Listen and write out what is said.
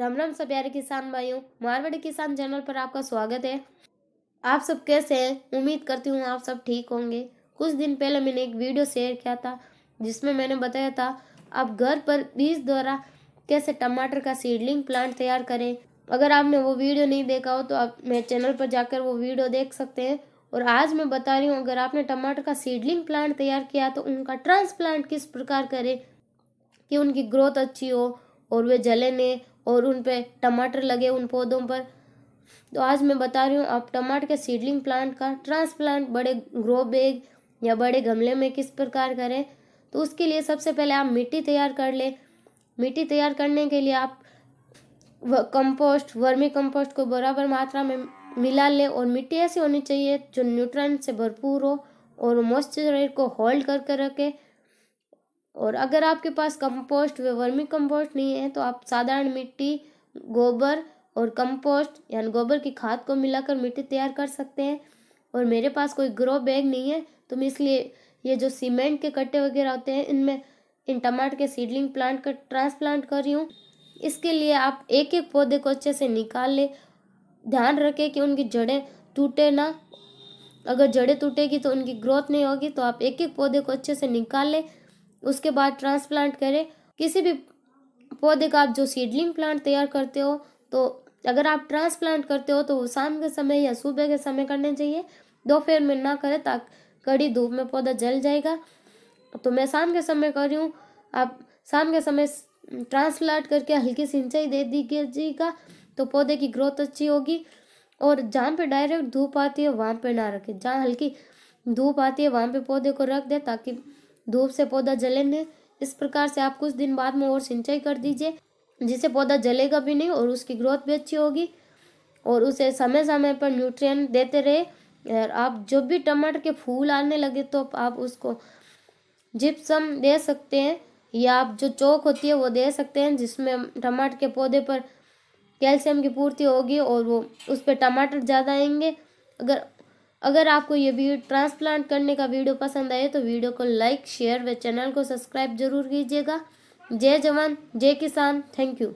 राम राम सब प्यारे किसान भाइयों मारवाड़ी किसान चैनल पर आपका स्वागत है आप सब कैसे हैं उम्मीद करती हूँ आप सब ठीक होंगे कुछ दिन पहले मैंने एक वीडियो शेयर किया था जिसमें मैंने बताया था आप घर पर बीज द्वारा कैसे टमाटर का सीडलिंग प्लांट तैयार करें अगर आपने वो वीडियो नहीं देखा हो तो आप मेरे चैनल पर जाकर वो वीडियो देख सकते हैं और आज मैं बता रही हूँ अगर आपने टमाटर का सीडलिंग प्लांट तैयार किया तो उनका ट्रांसप्लांट किस प्रकार करें कि उनकी ग्रोथ अच्छी हो और वे जले नहीं और उन पर टमाटर लगे उन पौधों पर तो आज मैं बता रही हूँ आप टमाटर के सीडलिंग प्लांट का ट्रांसप्लांट बड़े ग्रो बैग या बड़े गमले में किस प्रकार करें तो उसके लिए सबसे पहले आप मिट्टी तैयार कर लें मिट्टी तैयार करने के लिए आप कंपोस्ट वर्मी कंपोस्ट को बराबर मात्रा में मिला लें और मिट्टी ऐसी होनी चाहिए जो न्यूट्रंट से भरपूर हो और मॉइस्चराइज को होल्ड करके रखे और अगर आपके पास कंपोस्ट व वर्मी कंपोस्ट नहीं है तो आप साधारण मिट्टी गोबर और कंपोस्ट यानी गोबर की खाद को मिलाकर मिट्टी तैयार कर सकते हैं और मेरे पास कोई ग्रो बैग नहीं है तो मैं इसलिए ये जो सीमेंट के कट्टे वगैरह होते हैं इनमें इन टमाटर के सीडलिंग प्लांट का ट्रांसप्लांट कर रही हूँ इसके लिए आप एक एक पौधे को अच्छे से निकाल लें ध्यान रखें कि उनकी जड़ें टूटे ना अगर जड़ें टूटेगी तो उनकी ग्रोथ नहीं होगी तो आप एक एक पौधे को अच्छे से निकाल लें उसके बाद ट्रांसप्लांट करें किसी भी पौधे का आप जो सीडलिंग प्लांट तैयार करते हो तो अगर आप ट्रांसप्लांट करते हो तो शाम के समय या सुबह के समय करने चाहिए दोपहर में ना करें ताकि कड़ी धूप में पौधा जल जाएगा तो मैं शाम के समय कर रही हूँ आप शाम के समय ट्रांसप्लांट करके हल्की सिंचाई दे दीजिएगा तो पौधे की ग्रोथ अच्छी होगी और जहाँ पे डायरेक्ट धूप आती है वहाँ पे ना रखें जहाँ हल्की धूप आती है वहाँ पे पौधे को रख दें ताकि धूप से पौधा जलेंगे इस प्रकार से आप कुछ दिन बाद में और सिंचाई कर दीजिए जिससे पौधा जलेगा भी नहीं और उसकी ग्रोथ भी अच्छी होगी और उसे समय समय पर न्यूट्रिय देते रहे और आप जब भी टमाटर के फूल आने लगे तो आप उसको जिप्सम दे सकते हैं या आप जो चौक होती है वो दे सकते हैं जिसमें टमाटर के पौधे पर कैल्शियम की पूर्ति होगी और वो उस पर टमाटर ज़्यादा आएंगे अगर अगर आपको ये वीडियो ट्रांसप्लांट करने का वीडियो पसंद आए तो वीडियो को लाइक शेयर व चैनल को सब्सक्राइब जरूर कीजिएगा जय जवान जय किसान थैंक यू